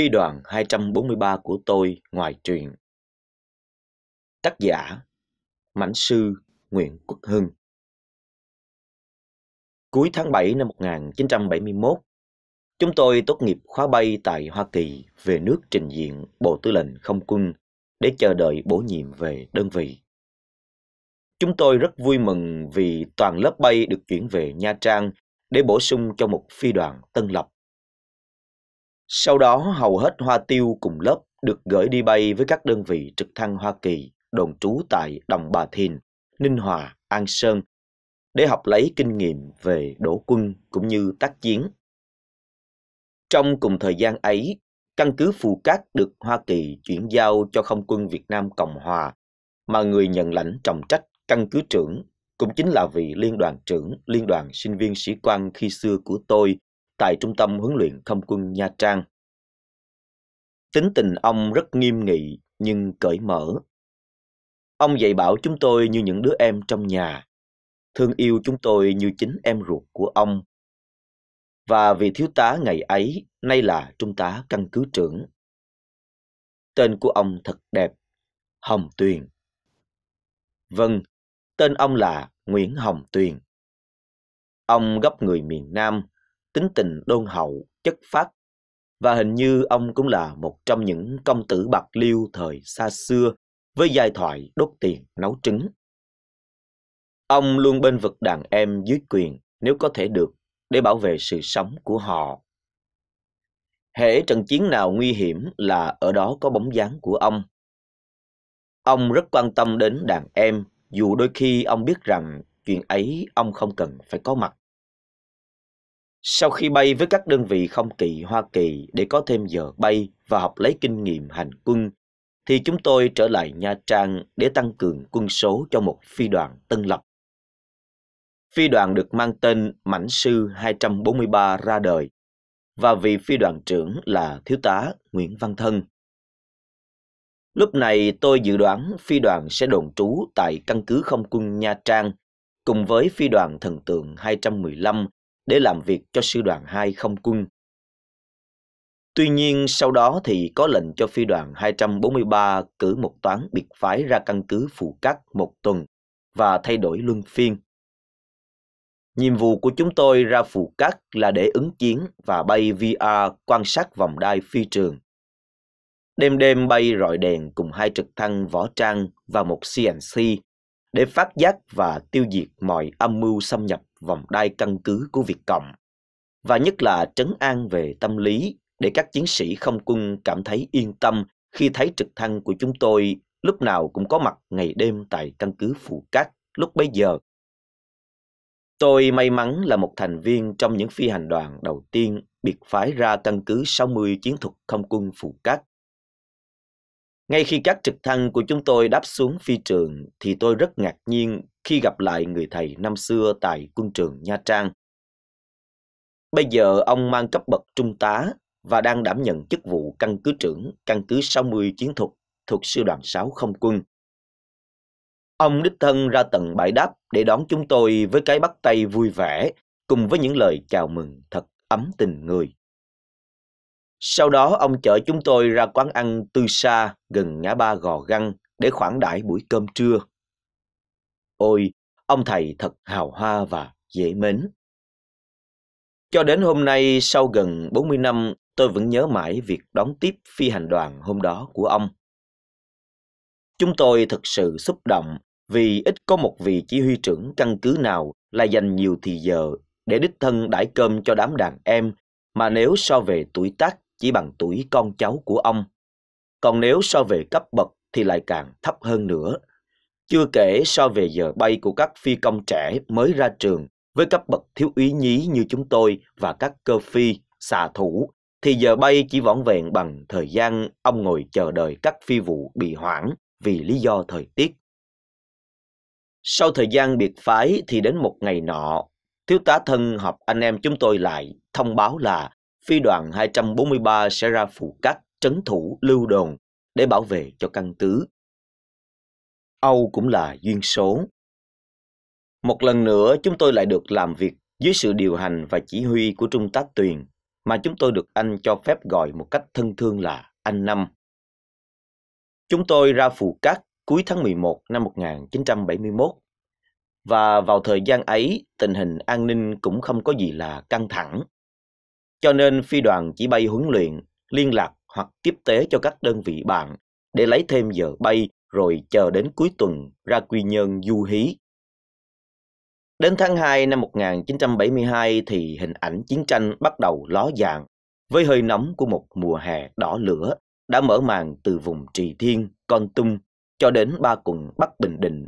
Phi đoàn 243 của tôi ngoài truyện. Tác giả Mảnh sư Nguyễn Quốc Hưng Cuối tháng 7 năm 1971, chúng tôi tốt nghiệp khóa bay tại Hoa Kỳ về nước trình diện Bộ Tư lệnh Không quân để chờ đợi bổ nhiệm về đơn vị. Chúng tôi rất vui mừng vì toàn lớp bay được chuyển về Nha Trang để bổ sung cho một phi đoàn tân lập sau đó hầu hết hoa tiêu cùng lớp được gửi đi bay với các đơn vị trực thăng Hoa Kỳ đồn trú tại Đồng Bà Thìn, Ninh Hòa, An Sơn để học lấy kinh nghiệm về đổ quân cũng như tác chiến. Trong cùng thời gian ấy, căn cứ Phù Cát được Hoa Kỳ chuyển giao cho không quân Việt Nam Cộng Hòa mà người nhận lãnh trọng trách căn cứ trưởng cũng chính là vị liên đoàn trưởng liên đoàn sinh viên sĩ quan khi xưa của tôi tại Trung tâm Huấn luyện Không quân Nha Trang. Tính tình ông rất nghiêm nghị nhưng cởi mở. Ông dạy bảo chúng tôi như những đứa em trong nhà, thương yêu chúng tôi như chính em ruột của ông. Và vị thiếu tá ngày ấy nay là trung tá căn cứ trưởng. Tên của ông thật đẹp, Hồng Tuyền. Vâng, tên ông là Nguyễn Hồng Tuyền. Ông gốc người miền Nam, tính tình đôn hậu, chất phát và hình như ông cũng là một trong những công tử bạc liêu thời xa xưa với giai thoại đốt tiền nấu trứng. Ông luôn bên vực đàn em dưới quyền nếu có thể được để bảo vệ sự sống của họ. Hễ trận chiến nào nguy hiểm là ở đó có bóng dáng của ông. Ông rất quan tâm đến đàn em dù đôi khi ông biết rằng chuyện ấy ông không cần phải có mặt. Sau khi bay với các đơn vị không kỳ Hoa Kỳ để có thêm giờ bay và học lấy kinh nghiệm hành quân, thì chúng tôi trở lại Nha Trang để tăng cường quân số cho một phi đoàn tân lập. Phi đoàn được mang tên Mảnh Sư 243 ra đời và vị phi đoàn trưởng là Thiếu tá Nguyễn Văn Thân. Lúc này tôi dự đoán phi đoàn sẽ đồn trú tại căn cứ không quân Nha Trang cùng với phi đoàn thần tượng 215 để làm việc cho sư đoàn 2 không quân. Tuy nhiên, sau đó thì có lệnh cho phi đoàn 243 cử một toán biệt phái ra căn cứ phụ cắt một tuần và thay đổi luân phiên. Nhiệm vụ của chúng tôi ra phụ cắt là để ứng chiến và bay VR quan sát vòng đai phi trường. Đêm đêm bay rọi đèn cùng hai trực thăng võ trang và một CNC để phát giác và tiêu diệt mọi âm mưu xâm nhập vòng đai căn cứ của Việt Cộng và nhất là trấn an về tâm lý để các chiến sĩ không quân cảm thấy yên tâm khi thấy trực thăng của chúng tôi lúc nào cũng có mặt ngày đêm tại căn cứ Phù Cát lúc bấy giờ. Tôi may mắn là một thành viên trong những phi hành đoàn đầu tiên biệt phái ra căn cứ 60 chiến thuật không quân Phù Cát. Ngay khi các trực thăng của chúng tôi đáp xuống phi trường thì tôi rất ngạc nhiên khi gặp lại người thầy năm xưa tại quân trường Nha Trang. Bây giờ ông mang cấp bậc trung tá và đang đảm nhận chức vụ căn cứ trưởng căn cứ 60 chiến thuật thuộc sư đoàn 6 không quân. Ông đích thân ra tận bãi đáp để đón chúng tôi với cái bắt tay vui vẻ cùng với những lời chào mừng thật ấm tình người. Sau đó ông chở chúng tôi ra quán ăn Tư xa gần ngã ba Gò Găng để khoản đãi buổi cơm trưa Ôi, ông thầy thật hào hoa và dễ mến. Cho đến hôm nay, sau gần 40 năm, tôi vẫn nhớ mãi việc đón tiếp phi hành đoàn hôm đó của ông. Chúng tôi thật sự xúc động vì ít có một vị chỉ huy trưởng căn cứ nào là dành nhiều thì giờ để đích thân đãi cơm cho đám đàn em mà nếu so về tuổi tác chỉ bằng tuổi con cháu của ông. Còn nếu so về cấp bậc thì lại càng thấp hơn nữa chưa kể so về giờ bay của các phi công trẻ mới ra trường với cấp bậc thiếu úy nhí như chúng tôi và các cơ phi, xạ thủ, thì giờ bay chỉ võn vẹn bằng thời gian ông ngồi chờ đợi các phi vụ bị hoãn vì lý do thời tiết. Sau thời gian biệt phái thì đến một ngày nọ, thiếu tá thân họp anh em chúng tôi lại thông báo là phi đoàn 243 sẽ ra phụ cắt trấn thủ lưu đồn để bảo vệ cho căn cứ. Âu cũng là duyên số. Một lần nữa chúng tôi lại được làm việc dưới sự điều hành và chỉ huy của Trung tá Tuyền mà chúng tôi được anh cho phép gọi một cách thân thương là anh Năm. Chúng tôi ra Phù Cát cuối tháng 11 năm 1971 và vào thời gian ấy tình hình an ninh cũng không có gì là căng thẳng. Cho nên phi đoàn chỉ bay huấn luyện, liên lạc hoặc tiếp tế cho các đơn vị bạn để lấy thêm giờ bay rồi chờ đến cuối tuần ra Quy Nhơn du hí. Đến tháng 2 năm 1972 thì hình ảnh chiến tranh bắt đầu ló dạng với hơi nóng của một mùa hè đỏ lửa đã mở màn từ vùng Trì Thiên, Con Tum cho đến ba quận Bắc Bình Định.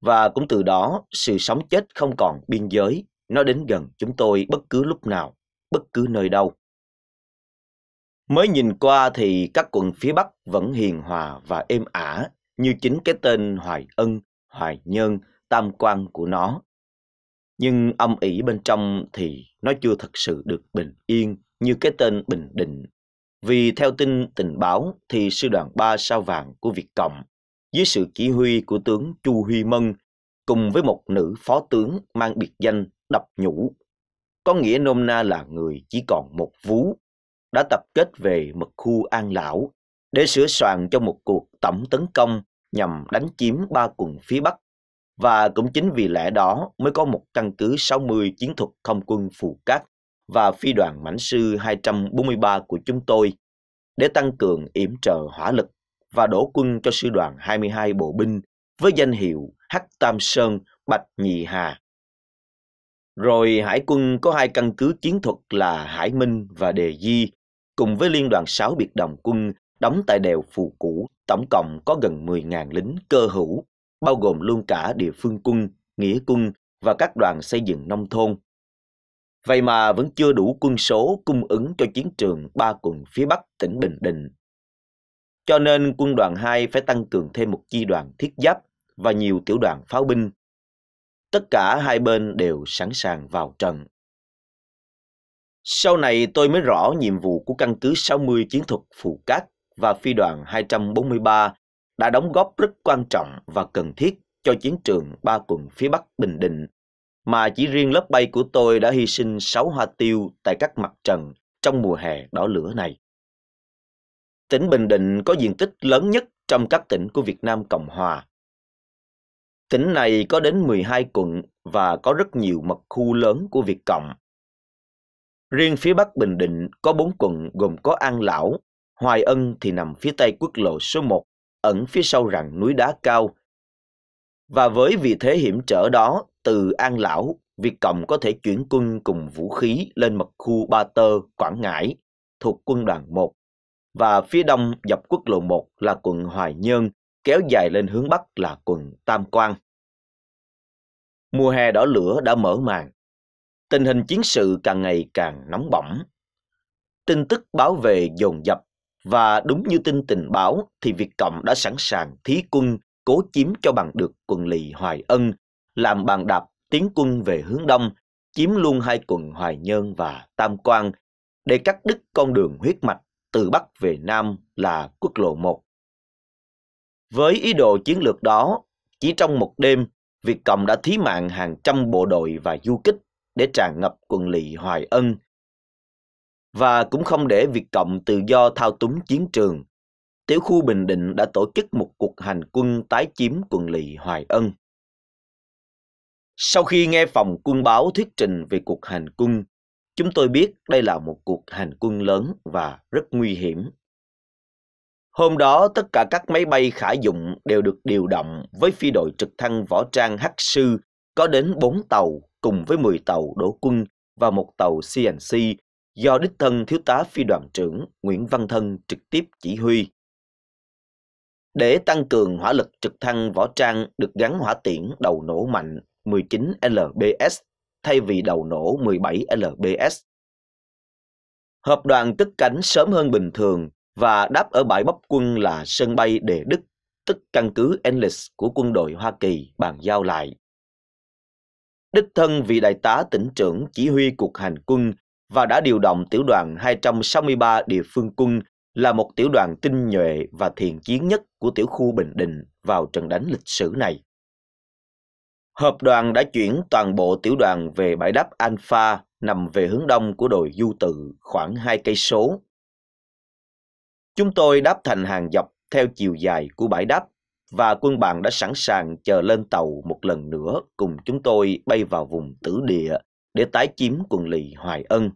Và cũng từ đó, sự sống chết không còn biên giới, nó đến gần chúng tôi bất cứ lúc nào, bất cứ nơi đâu. Mới nhìn qua thì các quận phía Bắc vẫn hiền hòa và êm ả như chính cái tên Hoài Ân, Hoài Nhân, tam quan của nó. Nhưng âm ỉ bên trong thì nó chưa thật sự được bình yên như cái tên Bình Định. Vì theo tin tình báo thì sư đoàn 3 sao vàng của Việt Cộng dưới sự chỉ huy của tướng Chu Huy Mân cùng với một nữ phó tướng mang biệt danh Đập Nhũ. Có nghĩa nôm na là người chỉ còn một vú đã tập kết về mật khu An Lão để sửa soạn cho một cuộc tổng tấn công nhằm đánh chiếm ba quận phía Bắc. Và cũng chính vì lẽ đó mới có một căn cứ 60 chiến thuật không quân Phù Cát và phi đoàn mãnh sư 243 của chúng tôi để tăng cường yểm trợ hỏa lực và đổ quân cho sư đoàn 22 bộ binh với danh hiệu Hắc Tam Sơn Bạch Nhị Hà. Rồi hải quân có hai căn cứ chiến thuật là Hải Minh và Đề Di cùng với liên đoàn 6 biệt động quân đóng tại đèo Phù Cũ, tổng cộng có gần 10.000 lính cơ hữu, bao gồm luôn cả địa phương quân, nghĩa quân và các đoàn xây dựng nông thôn. Vậy mà vẫn chưa đủ quân số cung ứng cho chiến trường ba quận phía Bắc tỉnh Bình Định. Cho nên quân đoàn 2 phải tăng cường thêm một chi đoàn thiết giáp và nhiều tiểu đoàn pháo binh. Tất cả hai bên đều sẵn sàng vào trận. Sau này tôi mới rõ nhiệm vụ của căn cứ 60 chiến thuật Phù Cát và phi đoàn 243 đã đóng góp rất quan trọng và cần thiết cho chiến trường ba quận phía Bắc Bình Định, mà chỉ riêng lớp bay của tôi đã hy sinh 6 hoa tiêu tại các mặt trận trong mùa hè đỏ lửa này. Tỉnh Bình Định có diện tích lớn nhất trong các tỉnh của Việt Nam Cộng Hòa. Tỉnh này có đến 12 quận và có rất nhiều mật khu lớn của Việt Cộng Riêng phía Bắc Bình Định có bốn quận gồm có An Lão, Hoài Ân thì nằm phía tây quốc lộ số 1, ẩn phía sau rặng núi đá cao. Và với vị thế hiểm trở đó, từ An Lão, Việt Cộng có thể chuyển quân cùng vũ khí lên mật khu Ba Tơ, Quảng Ngãi, thuộc quân đoàn 1. Và phía đông dọc quốc lộ 1 là quận Hoài Nhơn, kéo dài lên hướng bắc là quận Tam Quang. Mùa hè đỏ lửa đã mở màn, tình hình chiến sự càng ngày càng nóng bỏng. Tin tức báo về dồn dập và đúng như tin tình báo thì Việt Cộng đã sẵn sàng thí quân cố chiếm cho bằng được quần lì Hoài Ân, làm bàn đạp tiến quân về hướng đông, chiếm luôn hai quận Hoài Nhơn và Tam Quan để cắt đứt con đường huyết mạch từ Bắc về Nam là quốc lộ 1. Với ý đồ chiến lược đó, chỉ trong một đêm, Việt Cộng đã thí mạng hàng trăm bộ đội và du kích để tràn ngập quần lỵ hoài ân và cũng không để Việt Cộng tự do thao túng chiến trường. Tiểu khu Bình Định đã tổ chức một cuộc hành quân tái chiếm quần lỵ Hoài Ân. Sau khi nghe phòng quân báo thuyết trình về cuộc hành quân, chúng tôi biết đây là một cuộc hành quân lớn và rất nguy hiểm. Hôm đó, tất cả các máy bay khả dụng đều được điều động với phi đội trực thăng võ trang Hắc Sư có đến 4 tàu cùng với 10 tàu đổ quân và một tàu CNC do đích thân thiếu tá phi đoàn trưởng Nguyễn Văn Thân trực tiếp chỉ huy. Để tăng cường hỏa lực trực thăng võ trang được gắn hỏa tiễn đầu nổ mạnh 19 LBS thay vì đầu nổ 17 LBS. Hợp đoàn tức cánh sớm hơn bình thường và đáp ở bãi bắp quân là sân bay Đề Đức, tức căn cứ Enlis của quân đội Hoa Kỳ bàn giao lại đích thân vị đại tá tỉnh trưởng chỉ huy cuộc hành quân và đã điều động tiểu đoàn 263 địa phương quân là một tiểu đoàn tinh nhuệ và thiện chiến nhất của tiểu khu Bình Định vào trận đánh lịch sử này. Hợp đoàn đã chuyển toàn bộ tiểu đoàn về bãi đáp Alpha nằm về hướng đông của đồi Du Tự khoảng 2 cây số. Chúng tôi đáp thành hàng dọc theo chiều dài của bãi đáp và quân bạn đã sẵn sàng chờ lên tàu một lần nữa cùng chúng tôi bay vào vùng tử địa để tái chiếm quần lì Hoài Ân.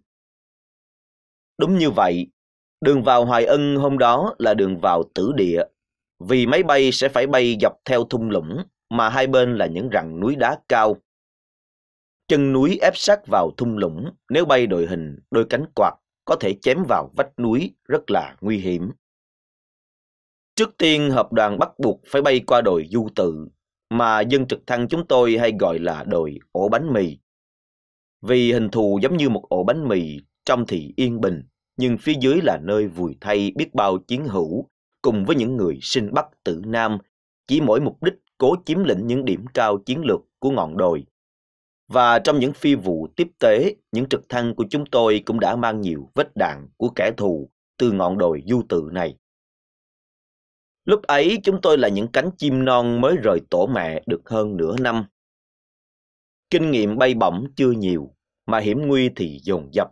Đúng như vậy, đường vào Hoài Ân hôm đó là đường vào tử địa, vì máy bay sẽ phải bay dọc theo thung lũng mà hai bên là những rặng núi đá cao. Chân núi ép sát vào thung lũng, nếu bay đội hình, đôi cánh quạt có thể chém vào vách núi rất là nguy hiểm. Trước tiên, hợp đoàn bắt buộc phải bay qua đồi Du Tự, mà dân trực thăng chúng tôi hay gọi là đồi ổ bánh mì. Vì hình thù giống như một ổ bánh mì, trong thì yên bình, nhưng phía dưới là nơi vùi thay biết bao chiến hữu, cùng với những người sinh Bắc tử Nam, chỉ mỗi mục đích cố chiếm lĩnh những điểm cao chiến lược của ngọn đồi. Và trong những phi vụ tiếp tế, những trực thăng của chúng tôi cũng đã mang nhiều vết đạn của kẻ thù từ ngọn đồi du tự này. Lúc ấy chúng tôi là những cánh chim non mới rời tổ mẹ được hơn nửa năm. Kinh nghiệm bay bổng chưa nhiều, mà hiểm nguy thì dồn dập.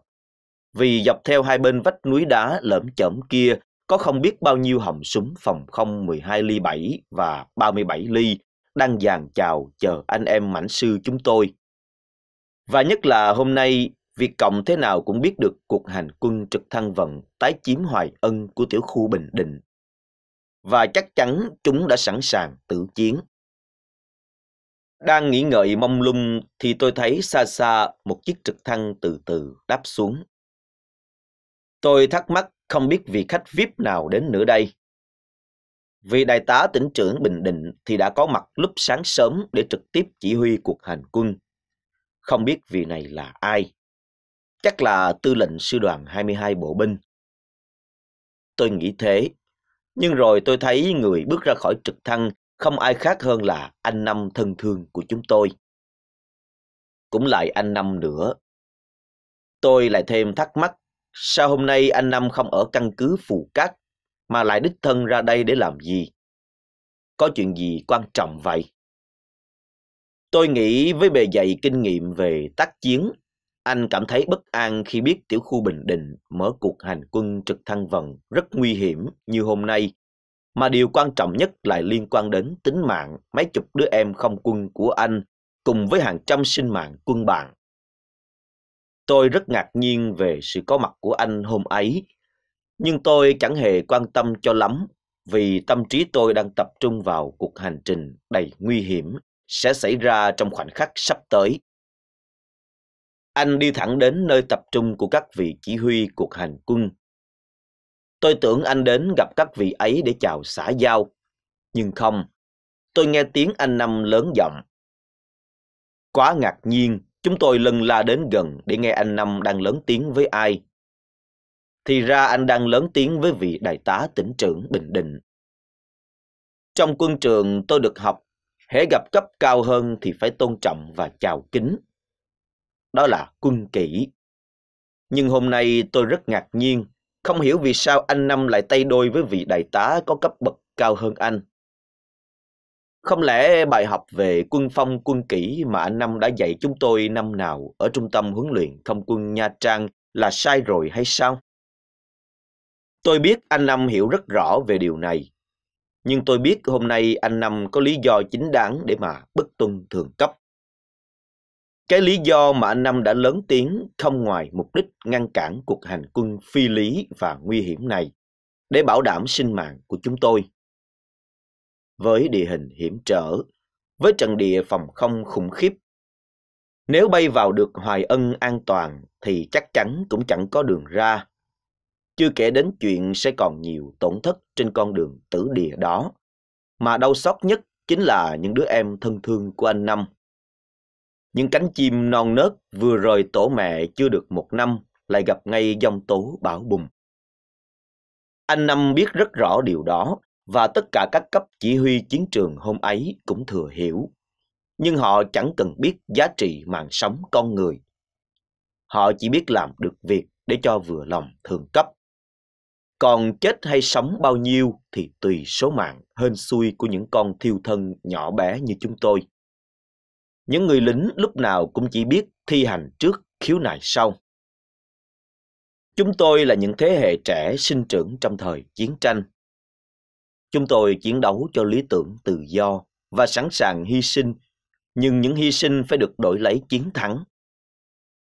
Vì dọc theo hai bên vách núi đá lởm chởm kia có không biết bao nhiêu hầm súng phòng không 12 ly 7 và 37 ly đang dàn chào chờ anh em mảnh sư chúng tôi. Và nhất là hôm nay, việc Cộng thế nào cũng biết được cuộc hành quân trực thăng vận tái chiếm hoài ân của tiểu khu Bình Định và chắc chắn chúng đã sẵn sàng tử chiến. Đang nghĩ ngợi mong lung thì tôi thấy xa xa một chiếc trực thăng từ từ đáp xuống. Tôi thắc mắc không biết vị khách VIP nào đến nữa đây. Vị đại tá tỉnh trưởng Bình Định thì đã có mặt lúc sáng sớm để trực tiếp chỉ huy cuộc hành quân. Không biết vị này là ai. Chắc là tư lệnh sư đoàn 22 bộ binh. Tôi nghĩ thế nhưng rồi tôi thấy người bước ra khỏi trực thăng không ai khác hơn là anh Năm thân thương của chúng tôi. Cũng lại anh Năm nữa. Tôi lại thêm thắc mắc, sao hôm nay anh Năm không ở căn cứ Phù Cát mà lại đích thân ra đây để làm gì? Có chuyện gì quan trọng vậy? Tôi nghĩ với bề dày kinh nghiệm về tác chiến anh cảm thấy bất an khi biết tiểu khu Bình Định mở cuộc hành quân trực thăng vận rất nguy hiểm như hôm nay, mà điều quan trọng nhất lại liên quan đến tính mạng mấy chục đứa em không quân của anh cùng với hàng trăm sinh mạng quân bạn. Tôi rất ngạc nhiên về sự có mặt của anh hôm ấy, nhưng tôi chẳng hề quan tâm cho lắm vì tâm trí tôi đang tập trung vào cuộc hành trình đầy nguy hiểm sẽ xảy ra trong khoảnh khắc sắp tới. Anh đi thẳng đến nơi tập trung của các vị chỉ huy cuộc hành quân. Tôi tưởng anh đến gặp các vị ấy để chào xã giao. Nhưng không, tôi nghe tiếng anh Năm lớn giọng. Quá ngạc nhiên, chúng tôi lần la đến gần để nghe anh Năm đang lớn tiếng với ai. Thì ra anh đang lớn tiếng với vị đại tá tỉnh trưởng Bình Định. Trong quân trường tôi được học, hễ gặp cấp cao hơn thì phải tôn trọng và chào kính đó là quân kỷ. Nhưng hôm nay tôi rất ngạc nhiên, không hiểu vì sao anh Năm lại tay đôi với vị đại tá có cấp bậc cao hơn anh. Không lẽ bài học về quân phong quân kỷ mà anh Năm đã dạy chúng tôi năm nào ở trung tâm huấn luyện không quân Nha Trang là sai rồi hay sao? Tôi biết anh Năm hiểu rất rõ về điều này, nhưng tôi biết hôm nay anh Năm có lý do chính đáng để mà bất tuân thường cấp. Cái lý do mà anh Năm đã lớn tiếng không ngoài mục đích ngăn cản cuộc hành quân phi lý và nguy hiểm này để bảo đảm sinh mạng của chúng tôi. Với địa hình hiểm trở, với trận địa phòng không khủng khiếp, nếu bay vào được Hoài Ân an toàn thì chắc chắn cũng chẳng có đường ra. Chưa kể đến chuyện sẽ còn nhiều tổn thất trên con đường tử địa đó. Mà đau xót nhất chính là những đứa em thân thương của anh Năm. Những cánh chim non nớt vừa rời tổ mẹ chưa được một năm lại gặp ngay dòng tố bão bùng. Anh Năm biết rất rõ điều đó và tất cả các cấp chỉ huy chiến trường hôm ấy cũng thừa hiểu. Nhưng họ chẳng cần biết giá trị mạng sống con người. Họ chỉ biết làm được việc để cho vừa lòng thường cấp. Còn chết hay sống bao nhiêu thì tùy số mạng hên xui của những con thiêu thân nhỏ bé như chúng tôi những người lính lúc nào cũng chỉ biết thi hành trước khiếu nại sau. Chúng tôi là những thế hệ trẻ sinh trưởng trong thời chiến tranh. Chúng tôi chiến đấu cho lý tưởng tự do và sẵn sàng hy sinh, nhưng những hy sinh phải được đổi lấy chiến thắng.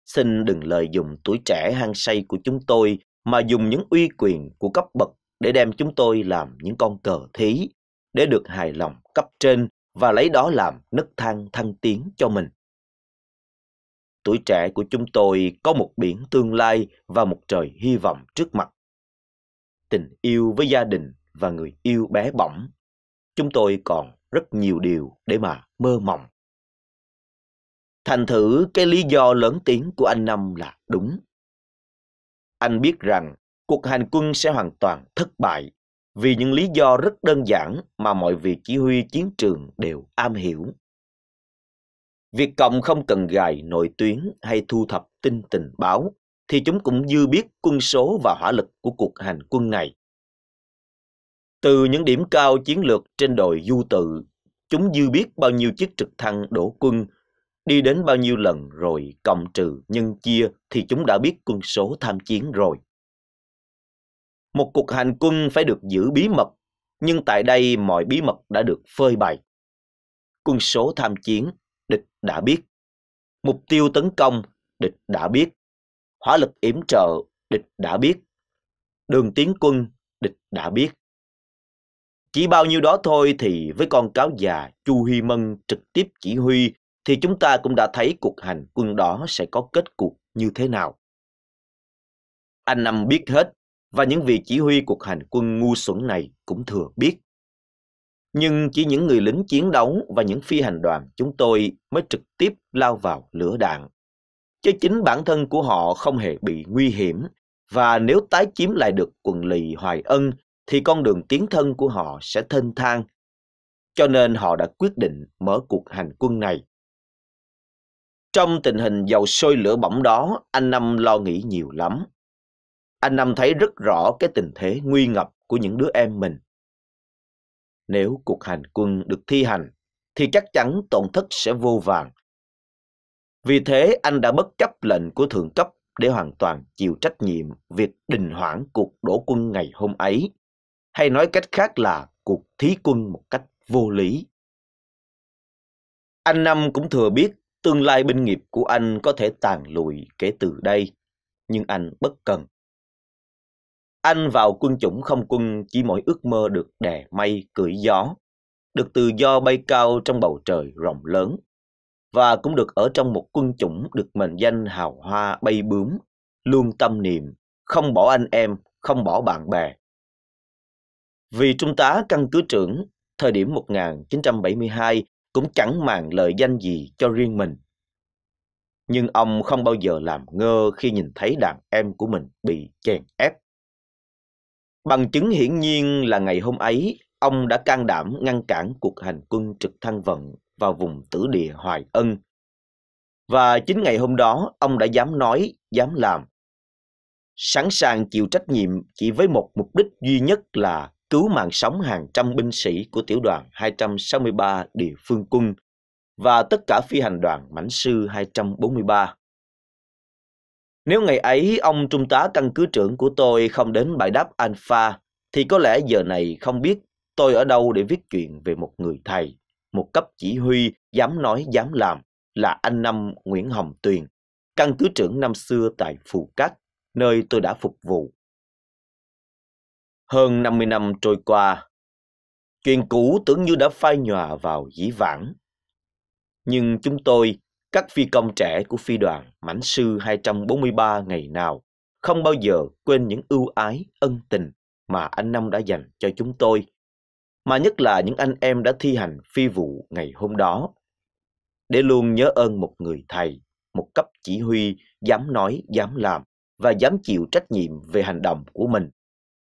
Xin đừng lợi dụng tuổi trẻ hăng say của chúng tôi mà dùng những uy quyền của cấp bậc để đem chúng tôi làm những con cờ thí để được hài lòng cấp trên và lấy đó làm nấc thang thăng tiến cho mình. Tuổi trẻ của chúng tôi có một biển tương lai và một trời hy vọng trước mặt. Tình yêu với gia đình và người yêu bé bỏng. Chúng tôi còn rất nhiều điều để mà mơ mộng. Thành thử cái lý do lớn tiếng của anh Năm là đúng. Anh biết rằng cuộc hành quân sẽ hoàn toàn thất bại vì những lý do rất đơn giản mà mọi vị chỉ huy chiến trường đều am hiểu. Việc Cộng không cần gài nội tuyến hay thu thập tin tình báo, thì chúng cũng dư biết quân số và hỏa lực của cuộc hành quân này. Từ những điểm cao chiến lược trên đồi du tự, chúng dư biết bao nhiêu chiếc trực thăng đổ quân, đi đến bao nhiêu lần rồi cộng trừ nhân chia thì chúng đã biết quân số tham chiến rồi một cuộc hành quân phải được giữ bí mật, nhưng tại đây mọi bí mật đã được phơi bày. Quân số tham chiến, địch đã biết. Mục tiêu tấn công, địch đã biết. Hỏa lực yểm trợ, địch đã biết. Đường tiến quân, địch đã biết. Chỉ bao nhiêu đó thôi thì với con cáo già Chu Huy Mân trực tiếp chỉ huy thì chúng ta cũng đã thấy cuộc hành quân đó sẽ có kết cục như thế nào. Anh Năm biết hết và những vị chỉ huy cuộc hành quân ngu xuẩn này cũng thừa biết. Nhưng chỉ những người lính chiến đấu và những phi hành đoàn chúng tôi mới trực tiếp lao vào lửa đạn. Chứ chính bản thân của họ không hề bị nguy hiểm và nếu tái chiếm lại được quần lì Hoài Ân thì con đường tiến thân của họ sẽ thênh thang. Cho nên họ đã quyết định mở cuộc hành quân này. Trong tình hình dầu sôi lửa bỏng đó, anh Năm lo nghĩ nhiều lắm anh Năm thấy rất rõ cái tình thế nguy ngập của những đứa em mình. Nếu cuộc hành quân được thi hành, thì chắc chắn tổn thất sẽ vô vàng. Vì thế anh đã bất chấp lệnh của thượng cấp để hoàn toàn chịu trách nhiệm việc đình hoãn cuộc đổ quân ngày hôm ấy, hay nói cách khác là cuộc thí quân một cách vô lý. Anh Năm cũng thừa biết tương lai binh nghiệp của anh có thể tàn lụi kể từ đây, nhưng anh bất cần. Anh vào quân chủng không quân chỉ mỗi ước mơ được đè mây cưỡi gió, được tự do bay cao trong bầu trời rộng lớn, và cũng được ở trong một quân chủng được mệnh danh hào hoa bay bướm, luôn tâm niệm, không bỏ anh em, không bỏ bạn bè. Vì trung tá căn cứ trưởng, thời điểm 1972 cũng chẳng màng lợi danh gì cho riêng mình. Nhưng ông không bao giờ làm ngơ khi nhìn thấy đàn em của mình bị chèn ép. Bằng chứng hiển nhiên là ngày hôm ấy, ông đã can đảm ngăn cản cuộc hành quân trực thăng vận vào vùng tử địa Hoài Ân. Và chính ngày hôm đó, ông đã dám nói, dám làm. Sẵn sàng chịu trách nhiệm chỉ với một mục đích duy nhất là cứu mạng sống hàng trăm binh sĩ của tiểu đoàn 263 địa phương quân và tất cả phi hành đoàn mãnh sư 243. Nếu ngày ấy ông trung tá căn cứ trưởng của tôi không đến bãi đáp Alpha, thì có lẽ giờ này không biết tôi ở đâu để viết chuyện về một người thầy, một cấp chỉ huy dám nói dám làm là anh Năm Nguyễn Hồng Tuyền, căn cứ trưởng năm xưa tại Phù Cát, nơi tôi đã phục vụ. Hơn 50 năm trôi qua, chuyện cũ tưởng như đã phai nhòa vào dĩ vãng. Nhưng chúng tôi các phi công trẻ của phi đoàn Mãnh Sư 243 ngày nào không bao giờ quên những ưu ái, ân tình mà anh Năm đã dành cho chúng tôi, mà nhất là những anh em đã thi hành phi vụ ngày hôm đó. Để luôn nhớ ơn một người thầy, một cấp chỉ huy dám nói, dám làm và dám chịu trách nhiệm về hành động của mình.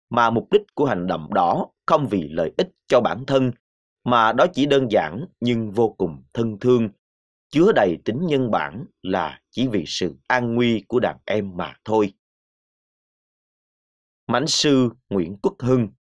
Mà mục đích của hành động đó không vì lợi ích cho bản thân, mà đó chỉ đơn giản nhưng vô cùng thân thương chứa đầy tính nhân bản là chỉ vì sự an nguy của đàn em mà thôi. Mãnh sư Nguyễn Quốc Hưng